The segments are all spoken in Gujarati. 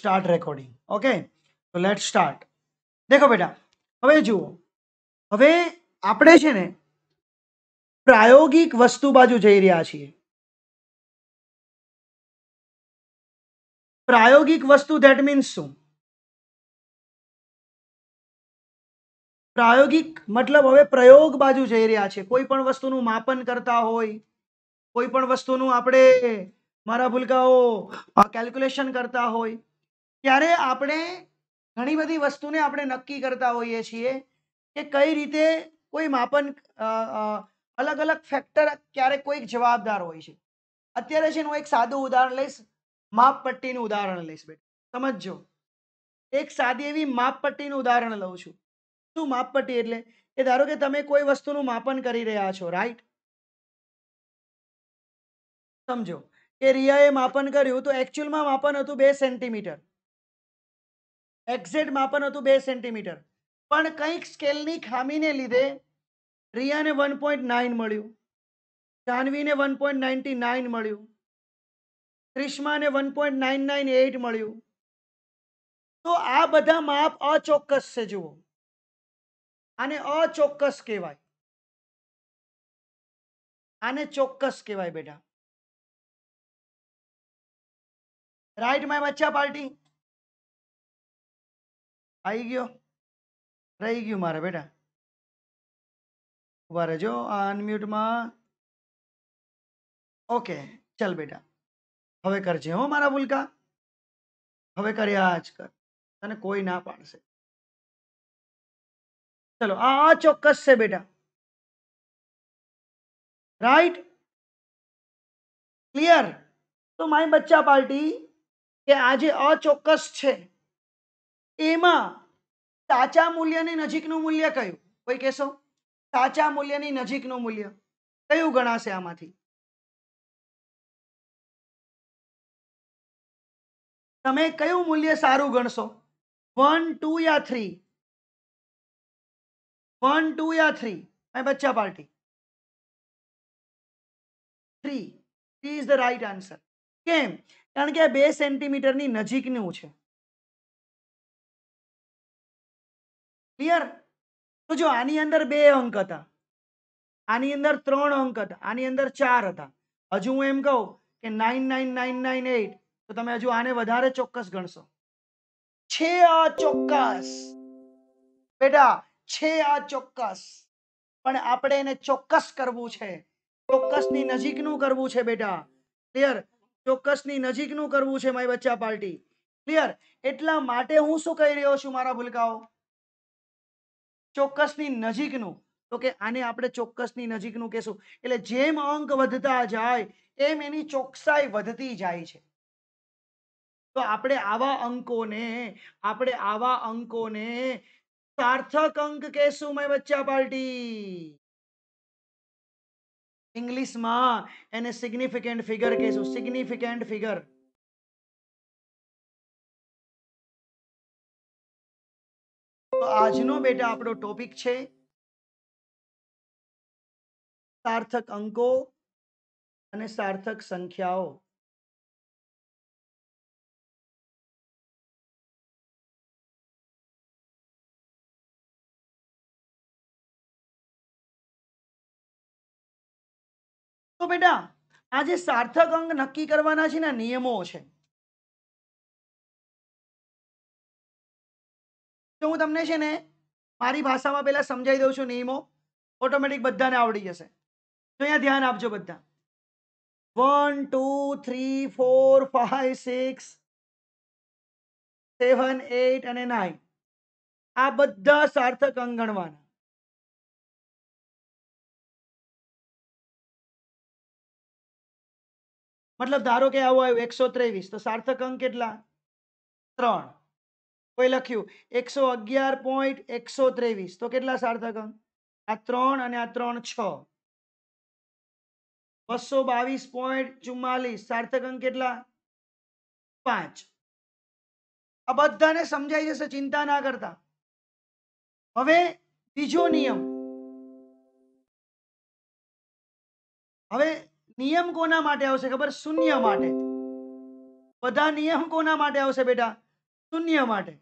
સ્ટાર્ટ રેકોર્ડિંગ ઓકે તો લેટ સ્ટાર્ટ દેખો બેટા હવે જુઓ હવે આપણે છે ને પ્રાયોગિક વસ્તુ બાજુ જઈ રહ્યા છીએ પ્રાયોગિક વસ્તુ ધેટ મીન્સ શું પ્રાયોગિક મતલબ હવે પ્રયોગ બાજુ જઈ રહ્યા છે કોઈ પણ વસ્તુનું માપન કરતા હોય કોઈ પણ વસ્તુનું આપણે મારા ભૂલકાઓ કેલ્ક્યુલેશન કરતા હોય ત્યારે આપણે ઘણી બધી વસ્તુને આપણે નક્કી કરતા હોઈએ છીએ કે કઈ રીતે કોઈ માપન અલગ અલગ ફેક્ટર ક્યારેક કોઈક જવાબદાર હોય છે અત્યારે છે હું એક સાદું ઉદાહરણ લઈશ માપપટ્ટીનું ઉદાહરણ લઈશ બેટા સમજો એક સાદી એવી માપપટ્ટીનું ઉદાહરણ લઉં છું શું માપપટ્ટી એટલે કે ધારો કે તમે કોઈ વસ્તુનું માપન કરી રહ્યા છો રાઈટ સમજો કે રિયાએ માપન કર્યું તો એકચ્યુઅલમાં માપન હતું બે સેન્ટીમીટર એક્ઝેક્ટ માપન હતું બે સેન્ટીમીટર પણ કંઈક સ્કેલની ખામીને લીધે રિયાને વન પોઈન્ટ નાઇન મળ્યું જાહ્નવીને વન પોઈન્ટ નાઇન્ટી નાઇન મળ્યું ક્રિશ્માને one point nine nine eight મળ્યું તો આ બધા માપ અચોક્કસ છે જુઓ આને અચોક્કસ કહેવાય આને ચોક્કસ કહેવાય બેટા રાઈટ માય બચ્ચા પાર્ટી आई गयो रही गयो मारा बेटा उबा रहो अनम्यूट में ओके चल बेटा हवे कर जे हो मारा भूलका हवे कर आज कर तने कोई ना पड़ से चलो आ चौक्स से बेटा राइट क्लियर तो माय बच्चा पार्टी के आज अचोक्स है એમાં સાચા મૂલ્યની નજીકનું મૂલ્ય કયું કોઈ કહેશો સાચા મૂલ્યની નજીકનું મૂલ્ય કયું ગણાશે આમાંથી તમે કયું મૂલ્ય સારું ગણશો વન ટુ યા થ્રી વન ટુ યા થ્રી માય બચ્ચા party three is the right answer કેમ કારણ કે બે સેન્ટીમીટરની નજીકનું છે ક્લિયર તો જો આની અંદર બે અંક હતા આની અંદર ત્રણ અંક હતા આની અંદર ચાર હતા હજુ હું એમ કહું કે nine nine nine nine eight તો તમે હજુ આને વધારે ચોક્કસ ગણશો છે આ ચોક્કસ બેટા છે આ ચોક્કસ પણ આપણે એને ચોક્કસ કરવું છે ચોક્કસની નજીકનું કરવું છે બેટા ક્લિયર ચોક્કસની નજીકનું કરવું છે મારી બચ્ચા પાર્ટી ક્લિયર એટલા માટે હું શું કહી રહ્યો છું મારા ભૂલકાઓ ચોક્કસની નજીકનું તો કે આને આપણે ચોક્કસની નજીકનું કહેશું એટલે જેમ અંક વધતા જાય એમ એની ચોકસાઈ વધતી જાય છે તો આપણે આવા અંકોને આપણે આવા અંકોને સાર્થક અંક કહેશું મેં બચ્ચા પાર્ટી ઇંગ્લિશમાં એને સિગ્નિફિકન્ટ ફિગર કહેશું સિગ્નિફિકન્ટ ફિગર આજનો બેટા આપણો ટોપિક છે સાર્થક અંકો અને સાર્થક સંખ્યાઓ તો બેટા આજે સાર્થક અંક નક્કી કરવાના છે ને નિયમો છે તો હું તમને છે ને મારી ભાષામાં પહેલાં સમજાવી દઉં છું નિયમો ઓટોમેટિક બધાને આવડી જશે તો અહીંયા ધ્યાન આપજો બધા one two three four five six seven eight અને નાઇન આ બધા સાર્થક અંગ ગણવાના મતલબ ધારો કે આવું આવ્યું એકસો ત્રેવીસ તો સાર્થક અંક કેટલા ત્રણ કોઈ લખ્યું એકસો અગિયાર પોઈન્ટ એકસો ત્રેવીસ તો કેટલા સાર્થક આ ત્રણ અને આ ત્રણ છ બસો બાવીસ પોઈન્ટ ચુમ્માલીસ સાર્થક અંક કેટલા પાંચ આ બધાને સમજાઈ જશે ચિંતા ના કરતા હવે બીજો નિયમ હવે નિયમ કોના માટે આવશે ખબર શૂન્ય માટે બધા નિયમ કોના માટે આવશે બેટા શૂન્ય માટે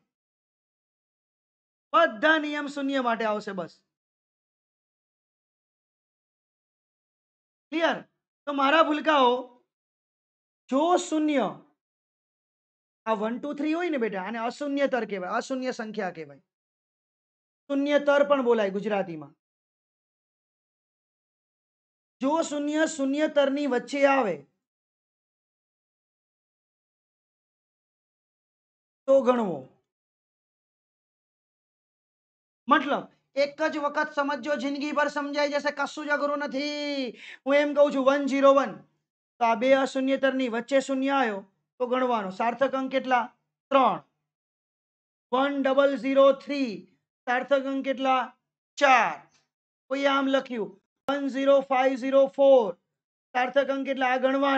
બધા નિયમ શૂન્ય માટે આવશે બસ ક્લિયર તો મારા ભૂલકાઓ જો શૂન્ય આ 1 2 3 હોય ને બેટા આને અશૂન્ય તર કહેવાય અશૂન્ય સંખ્યા કહેવાય શૂન્ય તર પણ બોલાય ગુજરાતીમાં જો શૂન્ય શૂન્ય તરની વચ્ચે આવે તો ગણવો मतलब एक वक्त समझो जिंदगी भर समझाई जैसे कशु जगरो हूँ कहू छू वन जीरो वन तो आ बे अशून्यतर वच्चे शून्य आयो तो गणवा सार्थक अंक के त्र वन डबल जीरो थ्री सार्थक अंक के चार कोई आम लख one zero five zero four सार्थक अंक के गणवा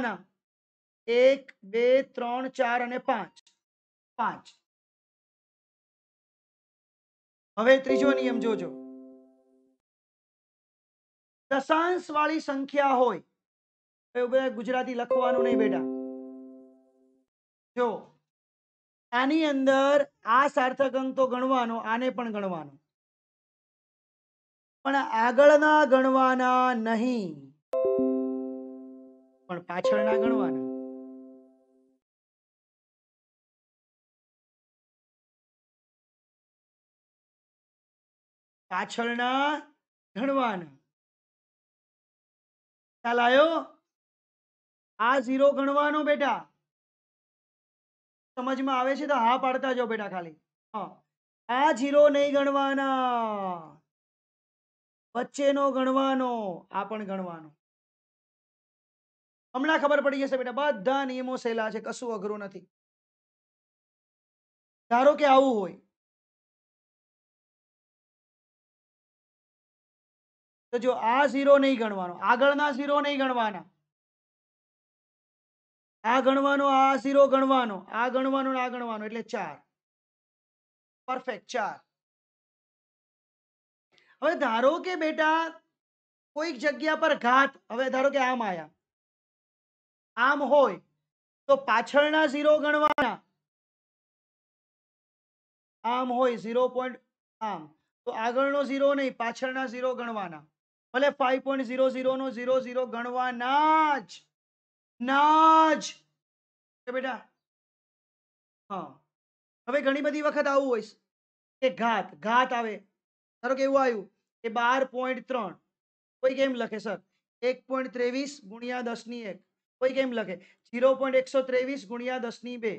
एक बे त्र चार पांच पांच હવે ત્રીજો નિયમ જોજો દશાંશ વાળી સંખ્યા હોય ગુજરાતી લખવાનું નહીં બેટા જો આની અંદર આ સાર્થક અંક તો ગણવાનો આને પણ ગણવાનો પણ આગળના ગણવાના નહીં પણ પાછળના ગણવાના પાછળના ગણવાના ખ્યાલ આવ્યો આ ઝીરો ગણવાનો બેટા સમજમાં આવે છે તો હા પાડતા જાઓ બેટા ખાલી હા આ ઝીરો નહીં ગણવાના વચ્ચેનો ગણવાનો આ પણ ગણવાનો હમણાં ખબર પડી જશે બેટા બધા નિયમો સહેલા છે કશું અઘરું નથી ધારો કે આવું હોય જો જો આ ઝીરો નહી ગણવાનો આગળના ઝીરો નહી ગણવાના આ ગણવાનો આ આ ઝીરો ગણવાનો આ ગણવાનો આ ગણવાનો એટલે 4 પરફેક્ટ 4 હવે ધારો કે બેટા કોઈક જગ્યા પર घात હવે ધારો કે આમ આયા આમ હોય તો પાછળના ઝીરો ગણવાના આમ હોય 0. આમ તો આગળનો ઝીરો નહી પાછળના ઝીરો ગણવાના ભલે ફાઈવ પોઈન્ટ ઝીરો ઝીરો નો ઝીરો ઝીરો ગણવા જ ના જ બેટા હા હવે ઘણી બધી વખત આવું હોય કે ઘાત ઘાત આવે ધારો કે એવું આવ્યું કે બાર પોઈન્ટ ત્રણ કોઈ કેમ લખે સર એક પોઈન્ટ ત્રેવીસ ગુણ્યા દસની એક કોઈ કેમ લખે ઝીરો પોઈન્ટ એકસો ત્રેવીસ ગુણ્યા દસની બે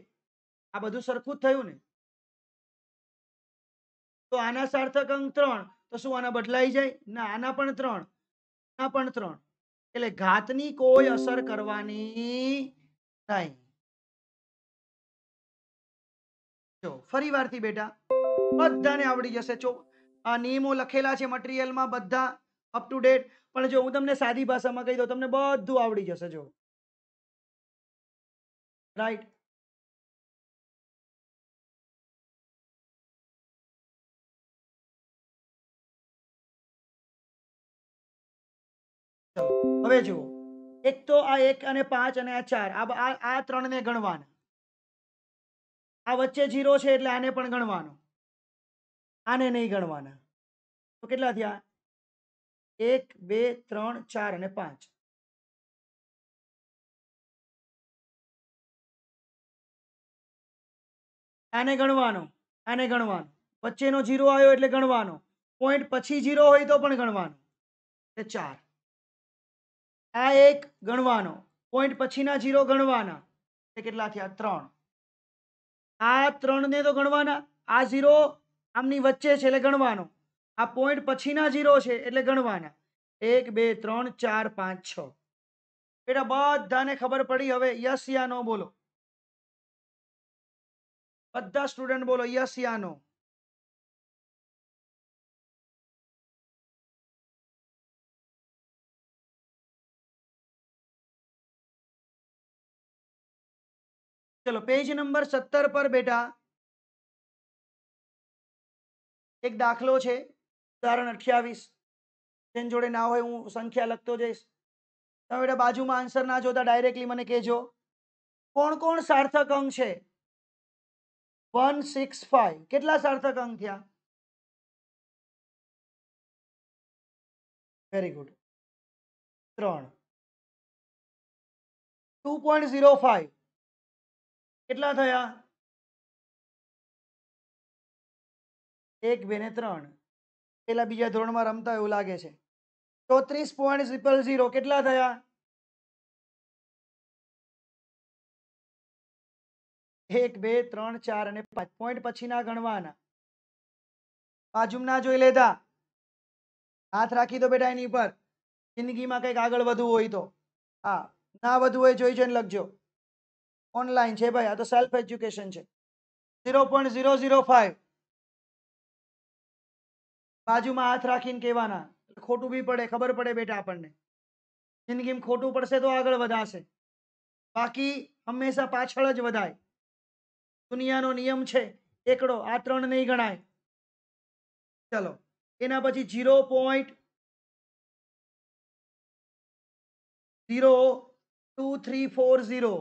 આ બધું સરખું જ થયું ને તો આના સાર્થક અંક ત્રણ તો શું આના બદલાઈ જાય ના આના પણ ત્રણ આ પણ ત્રણ એટલે ઘાતની કોઈ અસર કરવાની નહીં જો ફરી વારથી બેટા બધાને આવડી જશે જો આ નિયમો લખેલા છે મટીરિયલમાં બધા અપ ટુ ડેટ પણ જો હું તમને સાદી ભાષામાં કહી દઉં તમને બધું આવડી જશે જો રાઈટ હવે જુઓ એક તો આ એક અને પાંચ અને આ ચાર આ આ ત્રણને ગણવાના આ વચ્ચે જીરો છે એટલે આને પણ ગણવાનો આને નહીં ગણવાના તો કેટલા થયા એક બે ત્રણ ચાર અને પાંચ આને ગણવાનો આને ગણવાનો વચ્ચેનો જીરો આવ્યો એટલે ગણવાનો પોઈન્ટ પછી જીરો હોય તો પણ ગણવાનો એટલે ચાર આ એક ગણવાનો પોઈન્ટ પછીના ઝીરો ગણવાના કેટલા થયા ત્રણ આ ત્રણ ને તો ગણવાના આ ઝીરો આમની વચ્ચે છે એટલે ગણવાનો આ પોઈન્ટ પછીના ઝીરો છે એટલે ગણવાના એક બે ત્રણ ચાર પાંચ છ બેટા બધાને ખબર પડી હવે યસ યા નો બોલો બધા સ્ટુડન્ટ બોલો યસ યા નો ચલો પેજ નંબર સત્તર પર બેટા એક દાખલો છે ઉદાહરણ અઠ્યાવીસ જેન જોડે ના હોય હું સંખ્યા લખતો જઈશ તમે બેટા બાજુમાં આન્સર ના જોતા ડાયરેક્ટલી મને કહેજો કોણ કોણ સાર્થક અંક છે વન સિક્સ ફાઈવ કેટલા સાર્થક અંક થયા વેરી ગુડ ત્રણ ટુ પોઈન્ટ ઝીરો ફાઈવ કેટલા થયા એક બે ને ત્રણ પેલા બીજા ધોરણમાં રમતા એવું લાગે છે ચોત્રીસ પોઈન્ટ ત્રિપલ ઝીરો કેટલા થયા એક બે ત્રણ ચાર અને પાંચ પોઈન્ટ પછી ના ગણવાના બાજુમાં ના જોઈ લેતા હાથ રાખી દો બેટા એની પર જિંદગીમાં કંઈક આગળ વધવું હોય તો હા ના વધવું હોય જોઈ જોઈને લખજો ઓનલાઈન છે ભાઈ આ તો સેલ્ફ એજ્યુકેશન છે zero point zero zero five બાજુમાં હાથ રાખીને કહેવાના ખોટું બી પડે ખબર પડે બેટા આપણને જિંદગીમાં ખોટું પડશે તો આગળ વધાશે બાકી હંમેશા પાછળ જ વધાય દુનિયાનો નિયમ છે એકડો આ ત્રણ નહીં ગણાય ચલો એના પછી zero point zero two three four zero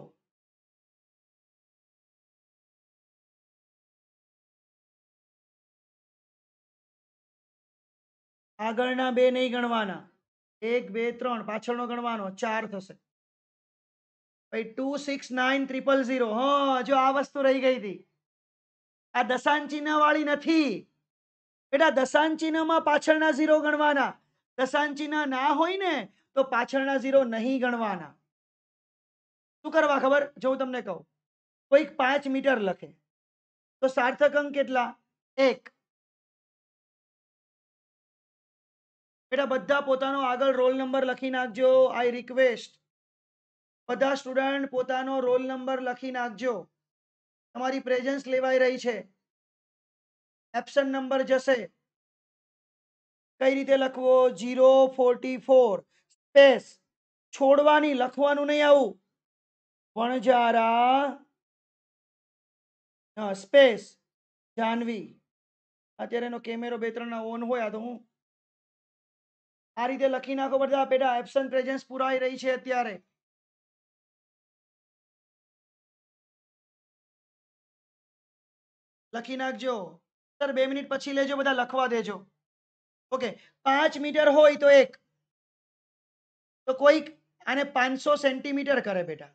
આગળના બે નહીં ગણવાના એક બે ત્રણ પાછળનો ગણવાનો ચાર થશે ભાઈ two six nine triple zero હા જો આ વસ્તુ રહી ગઈ હતી આ દશાંત વાળી નથી બેટા દશાંત ચિહ્નમાં પાછળના ઝીરો ગણવાના દશાંત ચિહ્ન ના હોય ને તો પાછળના ઝીરો નહીં ગણવાના શું કરવા ખબર જો હું તમને કહું કોઈક પાંચ મીટર લખે તો સાર્થક અંક કેટલા એક બેટા બધા પોતાનો આગળ રોલ નંબર લખી નાખજો આઈ રિક્વેસ્ટ બધા સ્ટુડન્ટ પોતાનો રોલ નંબર લખી નાખજો તમારી પ્રેઝન્સ લેવાઈ રહી છે એપ્સન નંબર જશે કઈ રીતે લખવો ઝીરો ફોર્ટી ફોર સ્પેસ છોડવાની લખવાનું નહીં આવું વણઝારા સ્પેસ જાનવી અત્યારે એનો કેમેરો બે ત્રણ ઓન હોય આ તો હું આ રીતે લખી નાખો બધા બેટા એબસન્ટ પ્રેઝન્સ પુરાઈ રહી છે અત્યારે લખી નાખજો સર બે મિનિટ પછી લેજો બધા લખવા દેજો ઓકે પાંચ મીટર હોય તો એક તો કોઈક આને પાંચસો સેન્ટીમીટર કરે બેટા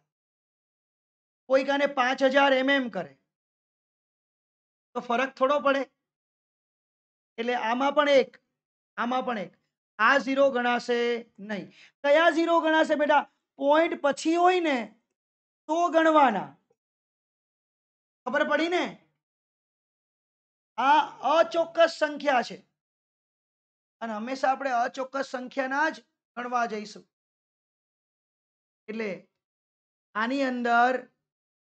કોઈક આને પાંચ હજાર એમએમ કરે તો ફરક થોડો પડે એટલે આમાં પણ એક આમાં પણ એક આ ઝીરો ગણાશે નહીં કયા ઝીરો ગણાશે બેટા પોઈન્ટ પછી હોય ને તો ગણવાના ખબર પડી ને આ અચોક્કસ સંખ્યા છે અને હંમેશા આપણે અચોક્કસ સંખ્યાના જ ગણવા જઈશું એટલે આની અંદર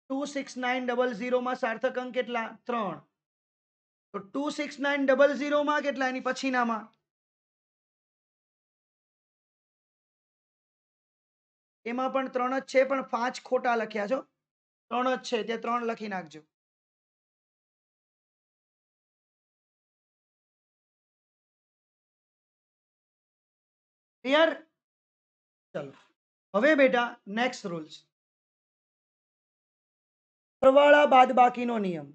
ટુ સિક્સ નાઇન ડબલ ઝીરોમાં સાર્થક અંક કેટલા ત્રણ તો ટુ સિક્સ નાઇન ડબલ ઝીરોમાં કેટલા એની પછીનામાં એમાં પણ ત્રણ જ છે પણ પાંચ ખોટા લખ્યા છો ત્રણ જ છે તે ત્રણ લખી નાખજો ક્લિયર ચલો હવે બેટા નેક્સ્ટ રૂલ્સ સરવાળા બાદ બાકીનો નિયમ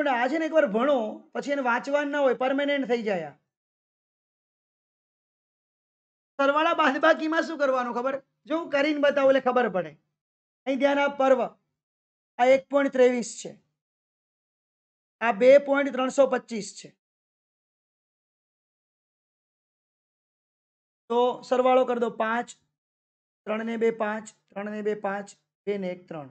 બેટા આ છે ને એકવાર ભણો પછી એને વાંચવા ના હોય પરમેનન્ટ થઈ જાય સરવાળા બાદબાકીમાં શું કરવાનું ખબર જો હું કરીને બતાવું એટલે ખબર પડે અહીં ધ્યાન આ પર્વ આ એક છે આ બે છે તો સરવાળો કરી દો પાંચ ત્રણ ને બે પાંચ ત્રણ ને બે પાંચ બે ને એક ત્રણ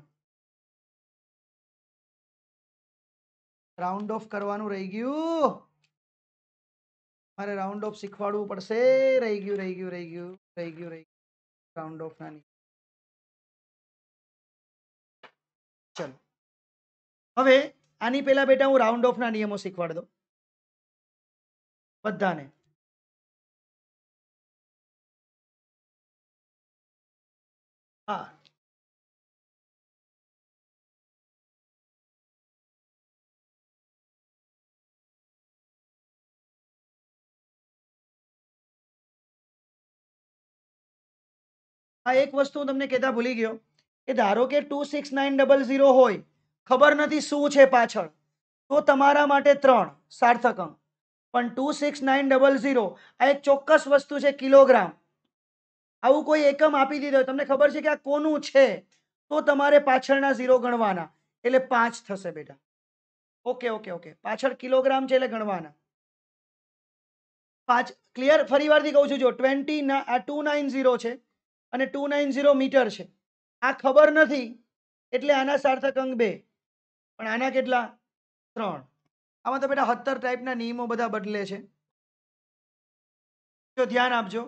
રાઉન્ડ ઓફ કરવાનું રહી ગયું મારે રાઉન્ડ ઓફ શીખવાડવું પડશે રહી ગયું રહી ગયું રહી ગયું રહી ગયું રહી ગયું રાઉન્ડ ઓફ ના ચલો હવે આની પહેલા બેટા હું રાઉન્ડ ઓફ ના નિયમો શીખવાડ દઉં બધાને આ એક વસ્તુ તમને કહેતા ભૂલી ગયો કે ધારો કે two six nine double zero હોય ખબર નથી શું છે પાછળ તો તમારા માટે ત્રણ સાર્થક અંક પણ two six nine double zero આ એક ચોક્કસ વસ્તુ છે કિલોગ્રામ આવું કોઈ એકમ આપી દીધો તમને ખબર છે કે આ કોનું છે તો તમારે પાછળના ઝીરો ગણવાના એટલે પાંચ થશે બેટા ઓકે ઓકે ઓકે પાછળ કિલોગ્રામ છે એટલે ગણવાના પાંચ ક્લિયર ફરી વારથી કહું છું જો ટ્વેન્ટી ના આ ટુ નાઇન ઝીરો છે અને ટુ નાઇન ઝીરો મીટર છે આ ખબર નથી એટલે આના સાર્થક અંક બે પણ આના કેટલા ત્રણ આમાં તો બેટા સત્તર ટાઈપના નિયમો બધા બદલે છે જો ધ્યાન આપજો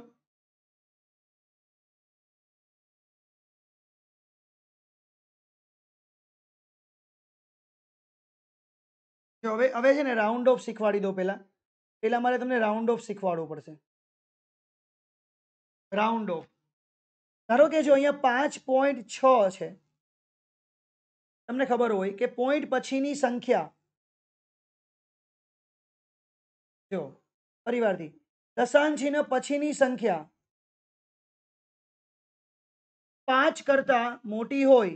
જો હવે હવે છે ને રાઉન્ડ ઓફ શીખવાડી દો પહેલાં પહેલાં મારે તમને રાઉન્ડ ઓફ શીખવાડવું પડશે રાઉન્ડ ઓફ ધારો કે જો અહીંયા પાંચ પોઈન્ટ છ છે તમને ખબર હોય કે પોઈન્ટ પછીની સંખ્યા જો પરિવારથી દશાંશ ચિહ્ન પછીની સંખ્યા પાંચ કરતા મોટી હોય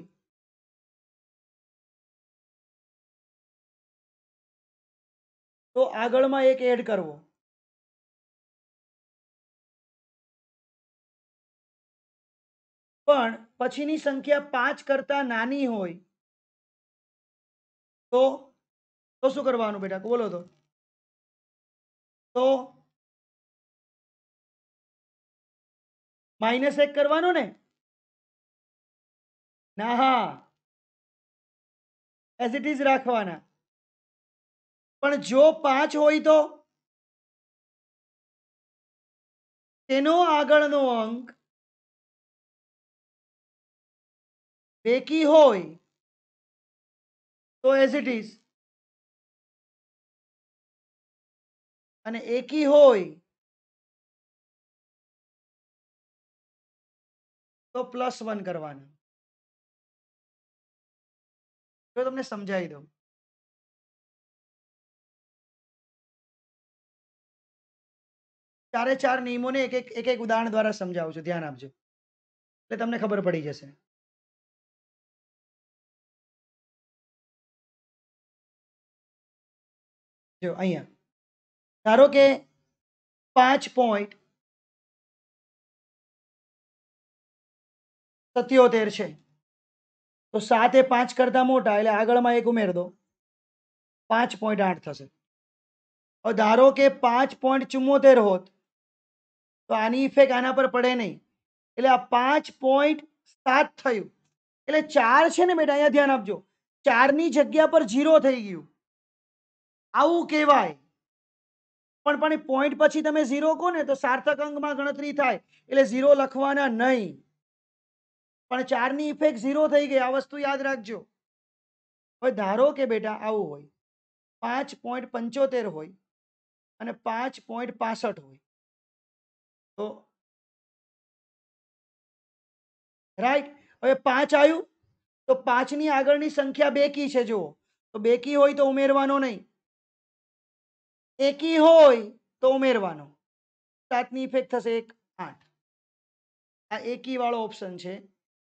તો આગળમાં એક એડ કરવો પણ પછીની સંખ્યા પાંચ કરતા નાની હોય તો તો શું કરવાનું બેટા બોલો તો તો માઇનસ એક કરવાનું ને ના હા એઝ ઇટ ઇઝ રાખવાના પણ જો પાંચ હોય તો તેનો આગળનો અંક બેકી હોય તો એઝ ઇટ ઇઝ અને એકી હોય તો પ્લસ વન કરવાનું જો તમને સમજાવી દઉં ચારે ચાર નિયમોને એક એક એક એક ઉદાહરણ દ્વારા સમજાવું છું ધ્યાન આપજો એટલે તમને ખબર પડી જશે જો અહીંયા ધારો કે પાંચ પોઈન્ટ સત્યોતેર છે તો સાત એ પાંચ કરતા મોટા એટલે આગળમાં એક ઉમેર દો પાંચ પોઈન્ટ આઠ થશે હવે ધારો કે પાંચ પોઈન્ટ ચુમ્મોતેર હોત તો આની ઇફેક્ટ આના પર પડે નહીં એટલે આ પાંચ પોઈન્ટ સાત થયું એટલે ચાર છે ને બેટા અહીંયા ધ્યાન આપજો ચારની જગ્યા પર ઝીરો થઈ ગયું આવું કહેવાય પણ પણ પોઈન્ટ પછી તમે ઝીરો કહો ને તો સાર્થક અંકમાં ગણતરી થાય એટલે ઝીરો લખવાના નહીં પણ ચારની ઇફેક્ટ ઝીરો થઈ ગઈ આ વસ્તુ યાદ રાખજો હવે ધારો કે બેટા આવું હોય પાંચ પોઈન્ટ પંચોતેર હોય અને પાંચ પોઈન્ટ પાસઠ હોય તો રાઈટ હવે પાંચ આવ્યું તો પાંચની આગળની સંખ્યા બેકી છે જુઓ તો બેકી હોય તો ઉમેરવાનો નહીં એકી હોય તો ઉમેરવાનો સાતની ઇફેક્ટ થશે એક આઠ આ એકી વાળો ઓપ્શન છે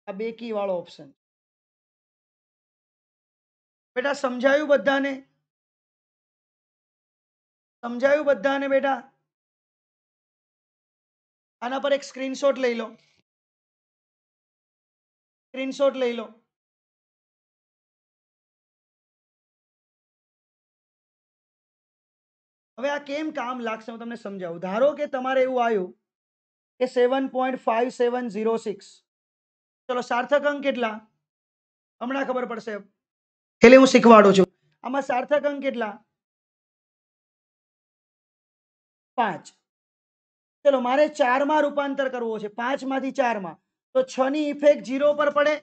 આ બેકી વાળો ઓપ્શન બેટા સમજાયું બધાને સમજાયું બધાને બેટા આના પર એક સ્ક્રીનશોટ લઈ લો સ્ક્રીનશોટ લઈ લો હવે આ કેમ કામ લાગશે હું તમને સમજાવું ધારો કે તમારે એવું આવ્યું કે seven point five seven zero six ચલો સાર્થક અંક કેટલા હમણાં ખબર પડશે એટલે હું શીખવાડું છું આમાં સાર્થક અંક કેટલા પાંચ ચલો મારે ચારમાં રૂપાંતર કરવો છે પાંચમાંથી ચારમાં તો છ ની ઇફેક્ટ ઝીરો પર પડે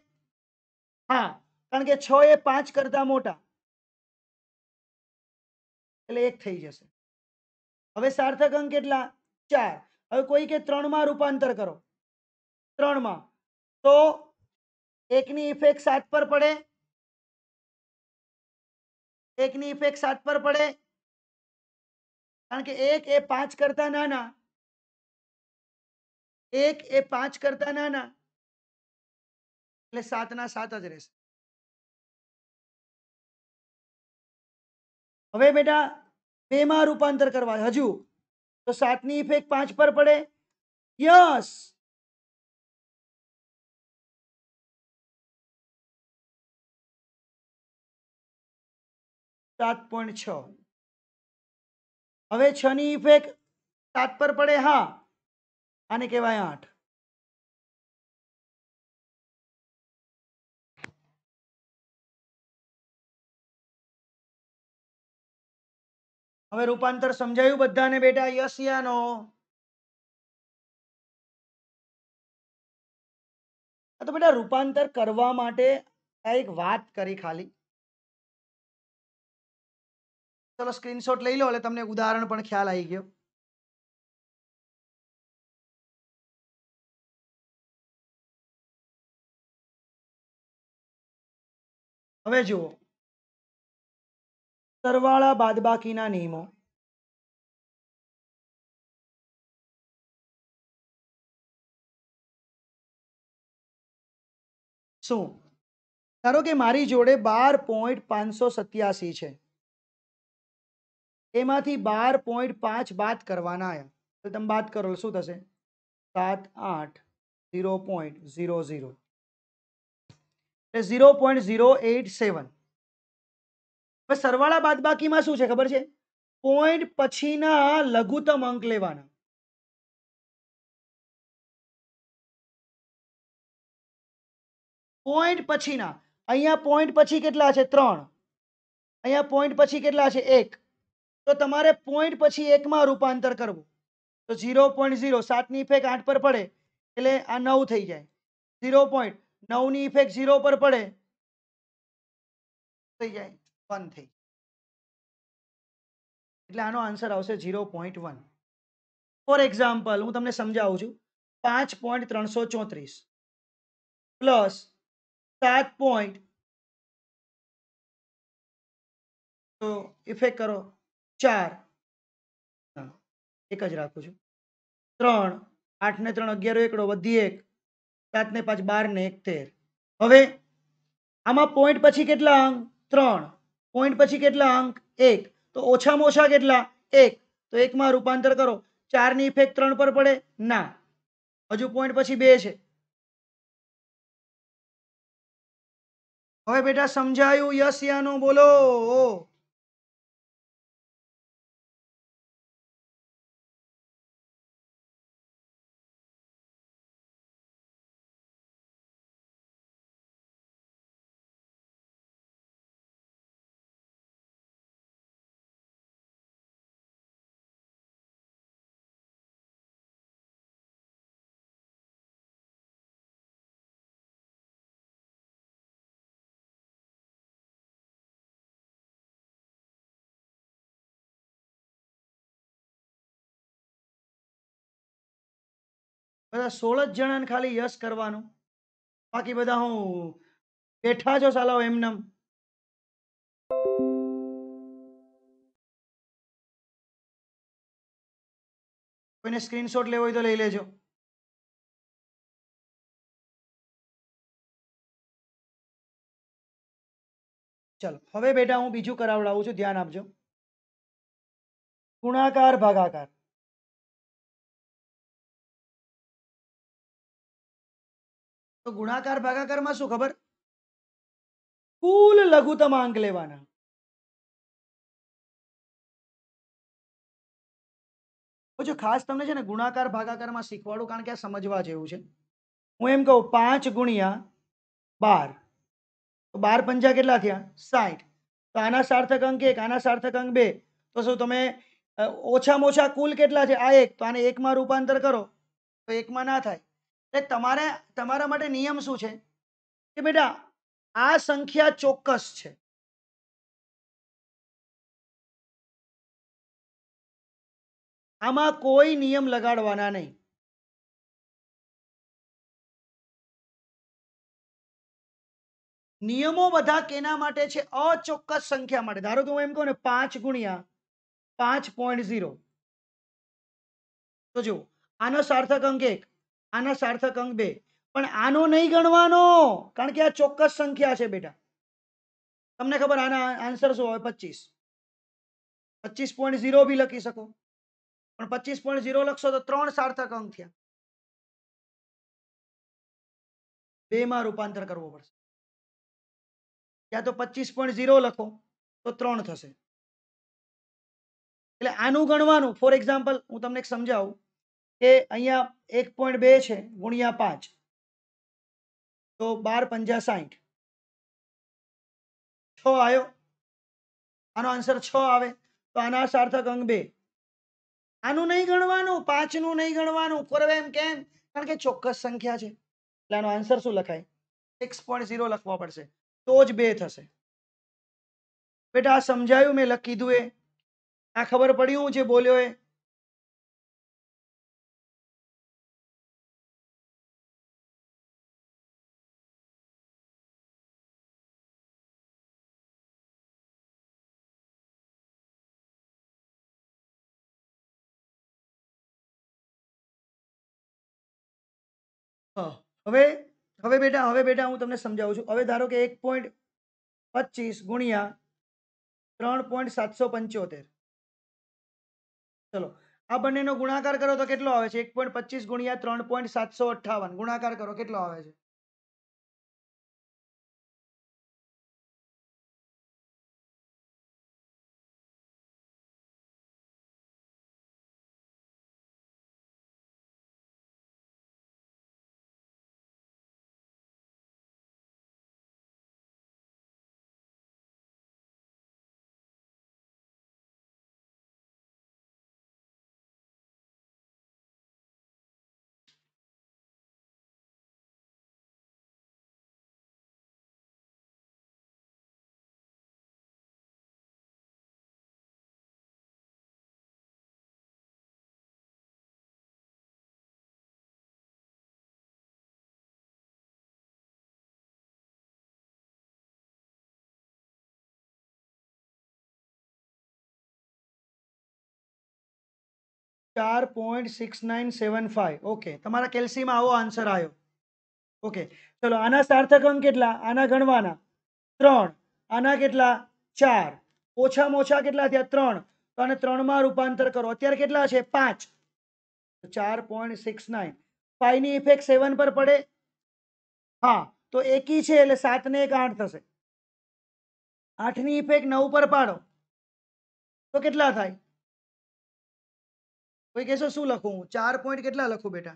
હા કારણ કે છ એ પાંચ કરતા મોટા એટલે એક થઈ જશે હવે સાર્થક અંક કેટલા ચાર હવે કોઈ કે ત્રણમાં રૂપાંતર કરો ત્રણમાં તો એકની ઇફેક્ટ સાત પર પડે એકની ઇફેક્ટ સાત પર પડે કારણ કે એક એ પાંચ કરતા નાના એક એ પાંચ કરતા નાના એટલે સાતના સાત જ રહેશે હવે બેટા रूपांतर करवा हजू तो सात इफेक्ट पांच पर पड़े यस सात पॉइंट छ हम छफेक्ट सात पर पड़े हाँ आने कहवा आठ હવે રૂપાંતર સમજાયું બધાને બેટા યસ યા તો બેટા રૂપાંતર કરવા માટે આ એક વાત કરી ખાલી ચલો સ્ક્રીનશોટ લઈ લો એટલે તમને ઉદાહરણ પણ ખ્યાલ આવી ગયો હવે જુઓ સરવાળા બાદબાકીના નિયમો શું ધારો કે મારી જોડે બાર પોઈન્ટ પાંચસો સત્યાસી છે એમાંથી બાર પોઈન્ટ પાંચ બાદ કરવાના આવ્યા તો તમે બાદ કરો શું થશે સાત આઠ zero point zero zero zero point zero eight seven હવે સરવાળા બાદબાકીમાં શું છે ખબર છે પોઈન્ટ પછીના લઘુત્તમ અંક લેવાના પોઈન્ટ પછીના અહીંયા પોઈન્ટ પછી કેટલા છે ત્રણ અહીંયા પોઈન્ટ પછી કેટલા છે એક તો તમારે પોઈન્ટ પછી એકમાં રૂપાંતર કરવું તો ઝીરો પોઈન્ટ ઝીરો સાતની ઇફેક્ટ આઠ પર પડે એટલે આ નવ થઈ જાય ઝીરો પોઈન્ટ નવની ઇફેક્ટ ઝીરો પર પડે થઈ જાય વન થઈ એટલે આનો આન્સર આવશે zero point one four example હું તમને સમજાવું છું પાંચ પોઈન્ટ ત્રણસો ચોત્રીસ પ્લસ સાત પોઈન્ટ તો ઇફેક્ટ કરો ચાર એક જ રાખું છું ત્રણ આઠ ને ત્રણ અગિયાર એકડો વધી એક સાત ને પાંચ બાર ને એક તેર હવે આમાં પોઈન્ટ પછી કેટલા અંક ત્રણ પોઈન્ટ પછી કેટલા અંક એક તો ઓછામાં ઓછા કેટલા એક તો એકમાં રૂપાંતર કરો ચાર ની ઇફેક્ટ ત્રણ પર પડે ના હજુ પોઈન્ટ પછી બે છે હવે બેટા સમજાયું યસ યાનો બોલો બધા સોળ જ જણાને ખાલી યશ કરવાનું બાકી બધા હું બેઠા છો સાલાઓ એમનેમ કોઈને સ્ક્રીનશોટ લેવો હોય તો લઈ લેજો ચાલો હવે બેટા હું બીજું કરાવડાવું છું ધ્યાન આપજો ગુણાકાર ભાગાકાર તો ગુણાકાર ભાગાકારમાં શું ખબર કુલ લઘુત્તમ અંક લેવાના જો ખાસ તમને છે ને ગુણાકાર ભાગાકારમાં શીખવાડું કારણ કે આ સમજવા જેવું છે હું એમ કહું પાંચ ગુણ્યા બાર તો બાર પંજા કેટલા થયા સાઠ તો આના સાર્થક અંક એક આના સાર્થક અંક બે તો શું તમે ઓછામાં ઓછા કુલ કેટલા છે આ એક તો આને એકમાં રૂપાંતર કરો તો એકમાં ના થાય એ તમારે તમારા માટે નિયમ શું છે કે બેટા આ સંખ્યા ચોક્કસ છે આમાં કોઈ નિયમ લગાડવાના નહીં નિયમો બધા કેના માટે છે અચોક્કસ સંખ્યા માટે ધારો કે હું એમ કહું ને પાંચ ગુણ્યા પાંચ પોઈન્ટ ઝીરો તો જુઓ આનો સાર્થક અંક એક આના સાર્થક અંક બે પણ આનો નહીં ગણવાનો કારણ કે આ ચોક્કસ સંખ્યા છે બેટા તમને ખબર આના આન્સર શું હોય પચીસ પચીસ પોઈન્ટ ઝીરો બી લખી શકો પણ પચીસ પોઈન્ટ ઝીરો લખશો તો ત્રણ સાર્થક અંક થયા બે માં રૂપાંતર કરવો પડશે ત્યાં તો પચીસ પોઈન્ટ ઝીરો લખો તો ત્રણ થશે એટલે આનું ગણવાનું ફોર એક્ઝામ્પલ હું તમને સમજાવું કે અહીંયા એક પોઈન્ટ બે છે ગુણ્યા પાંચ તો બાર પંજા સાહીઠ છ આવ્યો આનો આન્સર છ આવે તો આના સાર્થક અંગ બે આનું નહીં ગણવાનું પાંચનું નહીં ગણવાનું ખોરવે એમ કેમ કારણ કે ચોક્કસ સંખ્યા છે એટલે આનો આન્સર શું લખાય સિક્સ પોઈન્ટ ઝીરો લખવા પડશે તો જ બે થશે બેટા આ સમજાયું મેં લખી દીધું એ આ ખબર પડી હું જે બોલ્યો એ હવે હવે બેટા હવે બેટા હું તમને સમજાવું છું હવે ધારો કે એક પોઈન્ટ પચીસ ગુણ્યા ત્રણ પોઈન્ટ સાતસો પંચોતેર ચલો આ બંનેનો ગુણાકાર કરો તો કેટલો આવે છે એક પોઈન્ટ પચીસ ગુણ્યા ત્રણ પોઈન્ટ સાતસો અઠ્ઠાવન ગુણાકાર કરો કેટલો આવે છે ચાર point six nine seven five okay તમારા કેલ્સીમાં આવો આન્સર આવ્યો ઓકે ચલો આના સાર્થક અંક કેટલા આના ગણવાના ત્રણ આના કેટલા ચાર ઓછામાં ઓછા કેટલા થયા ત્રણ તો આને ત્રણમાં રૂપાંતર કરો અત્યારે કેટલા છે પાંચ ચાર પોઈન્ટ સિક્સ નાઇન ફાઈવની ઇફેક્ટ સેવન પર પડે હા તો એકી છે એટલે સાતને એક આઠ થશે આઠની ઇફેક્ટ નવ પર પાડો તો કેટલા થાય कोई के ऐसा सू लिखू 4 पॉइंट कितना लिखो बेटा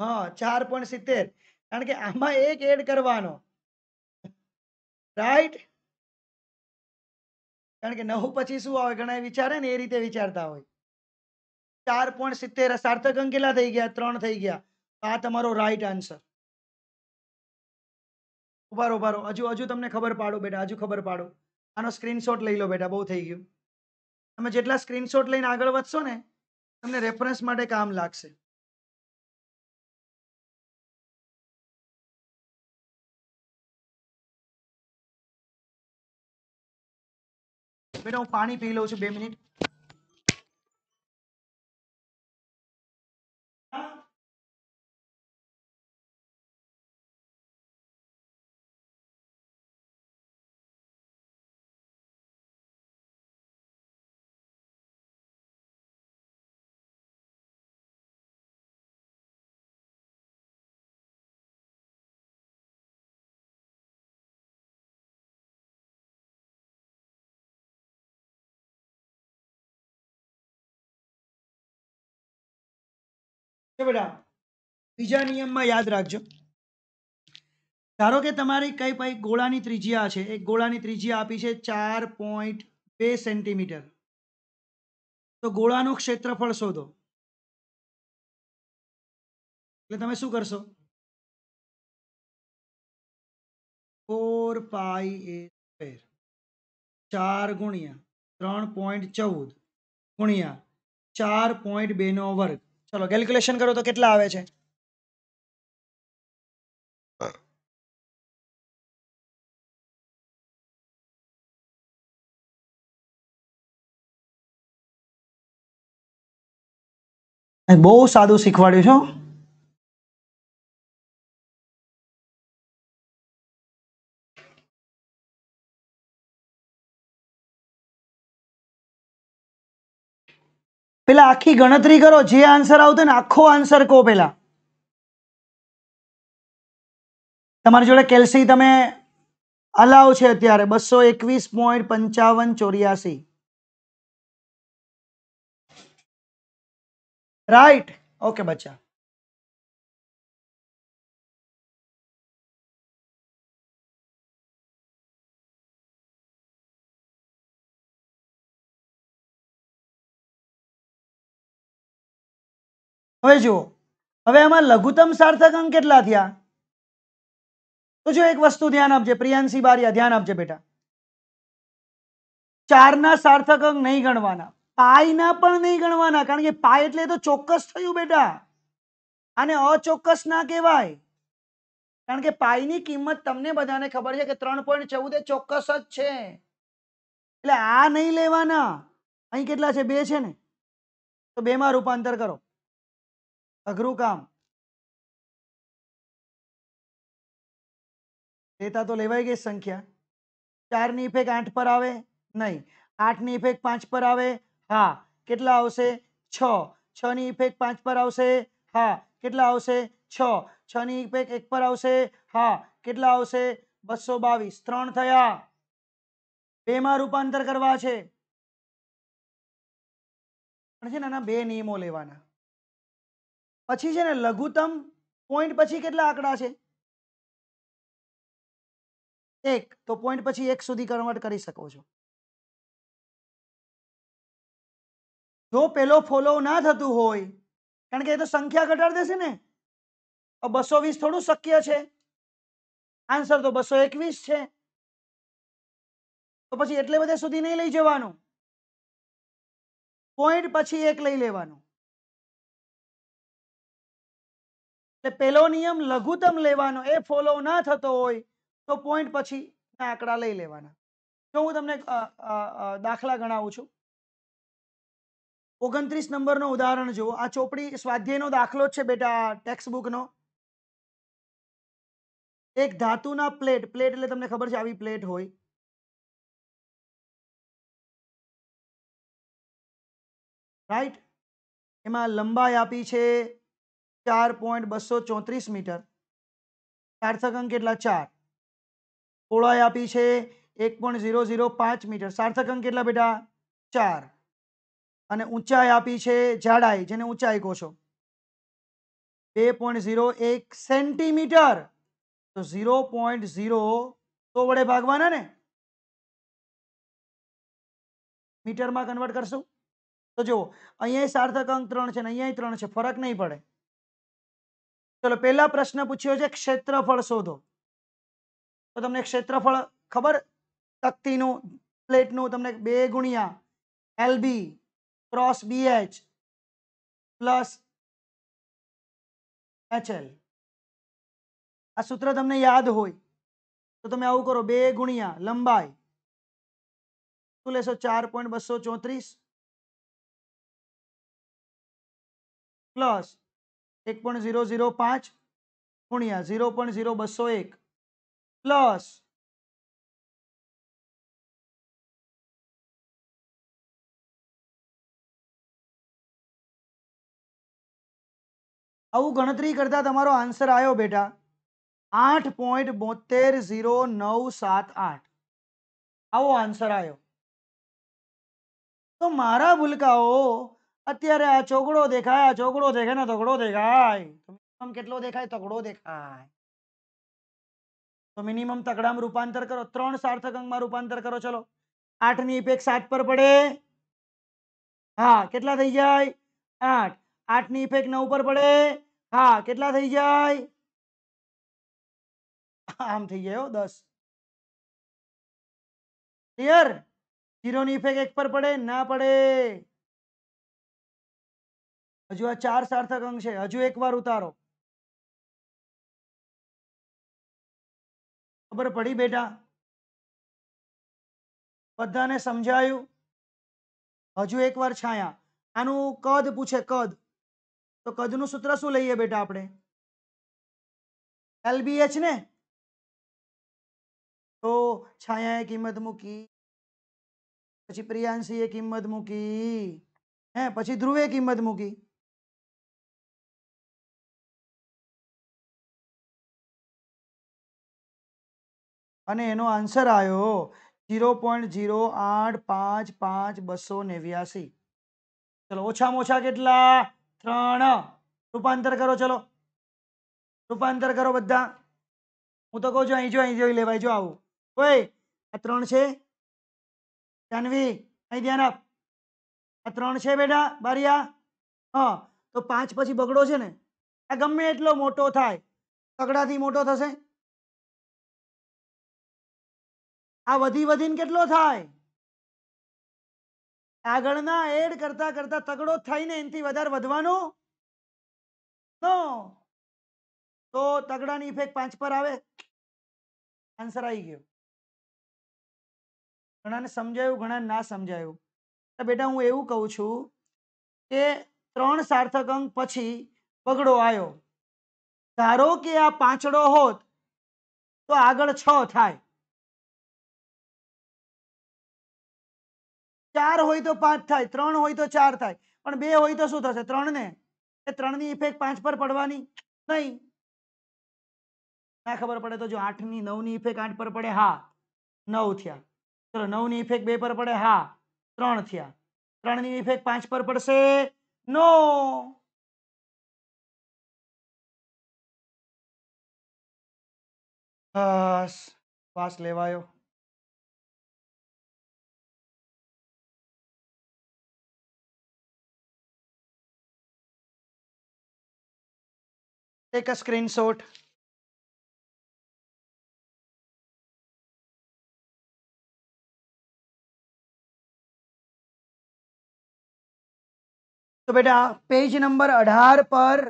हां 4.70 कारण के आमा एक ऐड करवानो राइट कारण के 90 પછી શું આવે ગણાઈ વિચારે ને એ રીતે વિચારતા હોય 4.70 સાર્થક અંક એલા થઈ ગયા 3 થઈ ગયા આ તમારો રાઈટ આન્સર ઉભારો ઉભારો હજુ હજુ તમને ખબર પાડો બેટા હજુ ખબર પાડો આનો સ્ક્રીનશોટ લઈ લો બેટા બહુ થઈ ગયું તમે જેટલા સ્ક્રીનશોટ લઈને આગળ વધશો ને તમને રેફરન્સ માટે કામ લાગશે બેટા હું પાણી પી લઉં છું બે મિનિટ બેટા બીજા નિયમમાં યાદ રાખજો ધારો કે તમારી કઈ ભાઈ ગોળાની ત્રિજ્યા છે એક ગોળાની ત્રિજ્યા આપી છે ચાર પોઈન્ટ બે સેન્ટીમીટર તો ગોળાનું ક્ષેત્રફળ શોધો એટલે તમે શું કરશો ફોર પાઈ એ સ્ક્વેર ચાર ગુણ્યા ત્રણ પોઈન્ટ ચૌદ ગુણ્યા ચાર પોઈન્ટ બેનો વર્ગ ચલો કેલ્ક્યુલેશન કરો તો કેટલા આવે છે બહુ સાદું શીખવાડ્યું છું પેલા આખી ગણતરી કરો જે આન્સર આવતો ને આખો આન્સર કહો પેલા તમારી જોડે કેલ્સી તમે અલાવ છે અત્યારે બસો એકવીસ પોઈન્ટ પંચાવન ચોર્યાસી રાઈટ ઓકે બચ્ચા હવે જુઓ હવે આમાં લઘુત્તમ સાર્થક અંક કેટલા થયા તો જો એક વસ્તુ ધ્યાન આપજે પ્રિયાંશી બારિયા ધ્યાન આપજે બેટા ચારના સાર્થક અંક નહીં ગણવાના પાયના પણ નહીં ગણવાના કારણ કે પાય એટલે તો ચોક્કસ થયું બેટા આને અચોક્કસ ના કહેવાય કારણ કે પાયની કિંમત તમને બધાને ખબર છે કે ત્રણ પોઈન્ટ ચૌદ એ ચોક્કસ જ છે એટલે આ નહીં લેવાના અહીં કેટલા છે બે છે ને તો બેમાં રૂપાંતર કરો અઘરું કામ ડેટા તો લેવાય ગઈ સંખ્યા ચારની ઇફેક્ટ આઠ પર આવે નહીં આઠની ઇફેક્ટ પાંચ પર આવે હા કેટલા આવશે છ છની ઇફેક્ટ પાંચ પર આવશે હા કેટલા આવશે છ છની ઇફેક્ટ એક પર આવશે હા કેટલા આવશે બસો બાવીસ ત્રણ થયા બેમાં રૂપાંતર કરવા છે પણ છે ને આના બે નિયમો લેવાના પછી છે ને લઘુત્તમ પોઈન્ટ પછી કેટલા આંકડા છે એક તો પોઈન્ટ પછી એક સુધી કન્વર્ટ કરી શકો છો જો પેલો ફોલો ના થતું હોય કારણ કે એ તો સંખ્યા ઘટાડ દેશે ને બસો વીસ થોડું શક્ય છે આન્સર તો બસો એકવીસ છે તો પછી એટલે બધે સુધી નહીં લઈ જવાનું પોઈન્ટ પછી એક લઈ લેવાનું એ પહેલો નિયમ લઘુત્તમ લેવાનો એ ફોલો ના થતો હોય તો પોઈન્ટ પછી આંકડા લઈ લેવાના જો હું તમને દાખલા ગણાવું છું ઓગણત્રીસ નંબરનો ઉદાહરણ જુઓ આ ચોપડી સ્વાધ્યાયનો દાખલો જ છે બેટા ટેક્સ્ટ બુકનો એક ધાતુના પ્લેટ પ્લેટ એટલે તમને ખબર છે આવી પ્લેટ હોય રાઈટ એમાં લંબાઈ આપી છે ચાર પોઈન્ટ બસો ચોત્રીસ મીટર સાર્થક અંક કેટલા ચાર પહોળાઈ આપી છે એક પોઈન્ટ ઝીરો ઝીરો પાંચ મીટર સાર્થક કેટલા બેટા ચાર અને ઊંચાઈ આપી છે જાડાઈ જેને ઊંચાઈ કહો છો બે પોઈન્ટ ઝીરો એક સેન્ટીમીટર તો ઝીરો પોઈન્ટ ઝીરો તો વડે ભાગવાના ને મીટરમાં કન્વર્ટ કરશું તો જુઓ અહીંયા સાર્થક અંક ત્રણ છે ને અહીંયા ત્રણ છે ફરક નહીં પડે ચલો પહેલા પ્રશ્ન પૂછ્યો છે ક્ષેત્રફળ શોધો તો તમને ક્ષેત્રફળ ખબર તકતીનું પ્લેટનું તમને બે ગુણ્યા LB cross BH plus HL આ સૂત્ર તમને યાદ હોય તો તમે આવું કરો બે ગુણ્યા લંબાઈ શું લેશો ચાર પોઈન્ટ બસો ચોત્રીસ પ્લસ एक पॉइंट जीरो जीरो पांच गुणिया जीरो पॉइंट जीरो बसो एक प्लस गणतरी करता तमारो आंसर आयो बेटा आठ पॉइंट बोतेर जीरो नौ सात आठ आंसर आयो तो मारा भूलकाओ અત્યારે આ ચોગડો દેખાય આ ચોગડો દેખે ને તગડો દેખાય મિનિમમ કેટલો દેખાય તગડો દેખાય તો મિનિમમ તગડામાં રૂપાંતર કરો ત્રણ સાર્થક અંકમાં રૂપાંતર કરો ચલો આઠ ની ઇફેક્ટ સાત પર પડે હા કેટલા થઈ જાય આઠ આઠ ની ઇફેક્ટ નવ પર પડે હા કેટલા થઈ જાય આમ થઈ જાય દસ ક્લિયર જીરો ની ઇફેક્ટ એક પર પડે ના પડે હજુ આ ચાર સાર્થક અંક છે હજુ એકવાર ઉતારો ખબર પડી બેટા બધાને સમજાયું હજુ એક વાર છાયા આનું કદ પૂછે કદ તો કદનું સૂત્ર શું લઈએ બેટા આપણે એલબીએચ ને તો છાયાએ કિંમત મૂકી પછી પ્રિયાંશીએ કિંમત મૂકી હે પછી ધ્રુવે કિંમત મૂકી અને એનો આન્સર આવ્યો જીરો પોઈન્ટ ઝીરો આઠ પાંચ પાંચ બસો નેવ્યાસી ચલો ઓછામાં ઓછા કેટલા ત્રણ રૂપાંતર કરો ચલો રૂપાંતર કરો બધા હું તો કહું છું અહીં જો અહીં જોઈ લેવાય જો આવું કોઈ આ ત્રણ છે જાનવી અહીં ધ્યાન આપ આ ત્રણ છે બેટા બારિયા હા તો પાંચ પછી બગડો છે ને આ ગમે એટલો મોટો થાય તગડાથી મોટો થશે આ વધી વધીને કેટલો થાય આગળના એડ કરતા કરતા તગડો થઈને એનાથી વધારે વધવાનું તો તગડાની ઇફેક્ટ પાંચ પર આવે આન્સર આવી ગયો ઘણાને સમજાયું ઘણાને ના સમજાયું તો બેટા હું એવું કહું છું કે ત્રણ સાર્થક અંક પછી પગડો આવ્યો ધારો કે આ પાંચડો હોત તો આગળ છ થાય ચાર હોય તો પાંચ થાય ત્રણ હોય તો ચાર થાય પણ બે હોય તો શું થશે ત્રણ ને એ ત્રણની ઇફેક્ટ પાંચ પર પડવાની નહીં ના ખબર પડે તો જો આઠની નવની ઇફેક્ટ આઠ પર પડે હા નવ થયા ચલો નવની ઇફેક્ટ બે પર પડે હા ત્રણ થયા ત્રણની ઇફેક્ટ પાંચ પર પડશે નો શ્વાસ લેવાયો Take a screenshot. તો બેટા પેજ નંબર અઢાર પર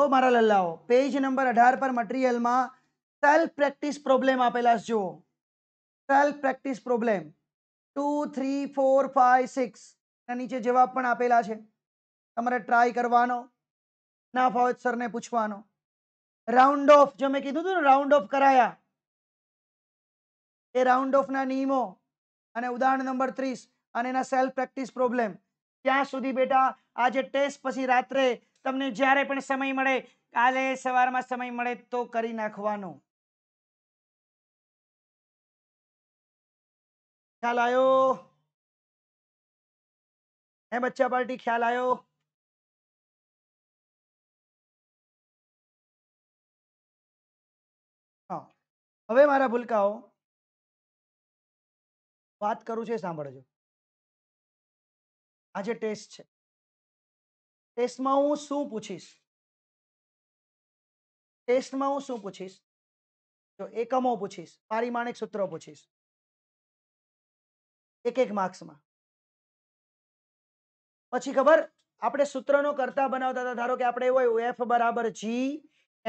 ઓ મારા લલ્લાઓ પેજ નંબર અઢાર પર મટીરિયલમાં સેલ્ફ પ્રેક્ટિસ પ્રોબ્લેમ આપેલા જુઓ self practice problem two three four five six નીચે જવાબ પણ આપેલા છે તમારે ટ્રાય કરવાનો ના ફાવે સરને પૂછવાનો રાઉન્ડ ઓફ જે મેં કીધું હતું ને રાઉન્ડ ઓફ કરાયા એ રાઉન્ડ ઓફના નિયમો અને ઉદાહરણ નંબર ત્રીસ અને એના સેલ્ફ પ્રેક્ટિસ પ્રોબ્લેમ ત્યાં સુધી બેટા આજે ટેસ્ટ પછી રાત્રે તમને જ્યારે પણ સમય મળે કાલે સવારમાં સમય મળે તો કરી નાખવાનો ખ્યાલ આવ્યો હે બચ્ચા પાર્ટી ખ્યાલ આવ્યો હવે મારા ભૂલકાઓ વાત કરું છું સાંભળજો આજે ટેસ્ટ છે ટેસ્ટમાં હું શું પૂછીશ ટેસ્ટમાં હું શું પૂછીશ જો એકમો પૂછીશ પારિમાણિક સૂત્રો પૂછીશ એક એક માર્ક્સમાં પછી ખબર આપણે સૂત્રનો કરતા બનાવતા હતા ધારો કે આપણે એવું એફ બરાબર G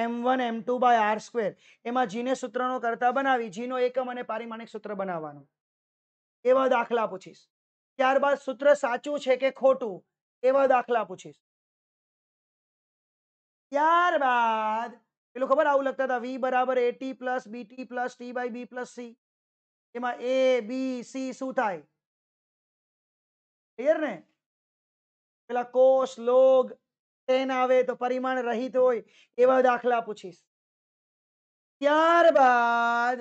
M one M two by R square એમાં જીને સૂત્રનો કરતા બનાવી જીનો એકમ અને પારિમાણિક સૂત્ર બનાવવાનો એવા દાખલા પૂછીશ ત્યારબાદ સૂત્ર સાચું છે કે ખોટું એવા દાખલા પૂછીશ ત્યારબાદ પેલું ખબર આવું લખતા હતા વી બરાબર AT plus BT plus T by B plus C એમાં એ બી સી શું થાય ક્લિયર ને પેલા કોષ લોગ એન આવે તો પરિમાણ રહિત હોય એવા દાખલા પૂછીશ ત્યારબાદ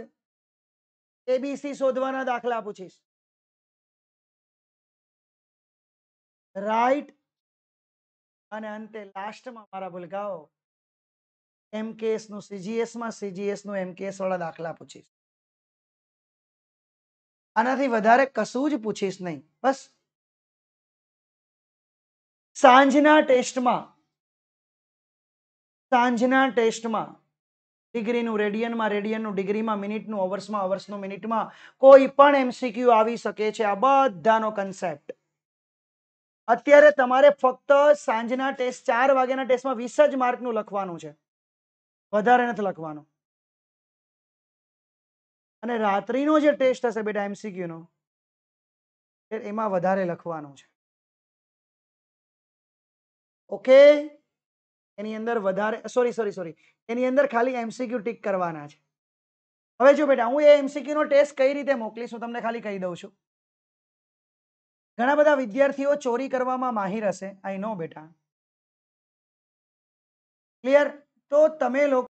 એબીસી શોધવાના દાખલા પૂછીશ રાઈટ અને અંતે લાસ્ટમાં મારા ભૂલકાઓ એમકેએસ નું સીજીએસ માં સીજીએસ નું એમકેએસ વાળા દાખલા પૂછીશ આનાથી વધારે કશું જ પૂછીશ નહીં બસ સાંજના ટેસ્ટમાં સાંજના ટેસ્ટમાં ડિગ્રીનું રેડિયનમાં રેડિયનનું ડિગ્રીમાં મિનિટનું અવર્સમાં અવર્સનું મિનિટમાં કોઈ પણ એમસીક્યુ આવી શકે છે આ બધાનો કન્સેપ્ટ અત્યારે તમારે ફક્ત સાંજના ટેસ્ટ ચાર વાગ્યાના ટેસ્ટમાં વીસ જ માર્કનું લખવાનું છે વધારે નથી લખવાનું અને રાત્રિનો જે ટેસ્ટ હશે બેટા એમસીક્યુનો એમાં વધારે લખવાનું છે ઓકે એની અંદર વધારે સોરી સોરી સોરી એની અંદર ખાલી એમસીક્યુ ટીક કરવાના છે હવે જો બેટા હું એ એમસીક્યુનો ટેસ્ટ કઈ રીતે મોકલીશ હું તમને ખાલી કહી દઉં છું ઘણા બધા વિદ્યાર્થીઓ ચોરી કરવામાં માહિર હશે આઈ નો બેટા ક્લિયર તો તમે લોકો